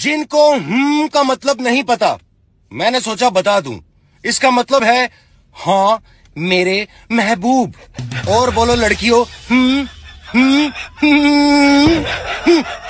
जिनको हम हम्म का मतलब नहीं पता मैंने सोचा बता दूं इसका मतलब है हाँ मेरे महबूब और बोलो लड़कियों हम्म हम्म हम्म, हम्म।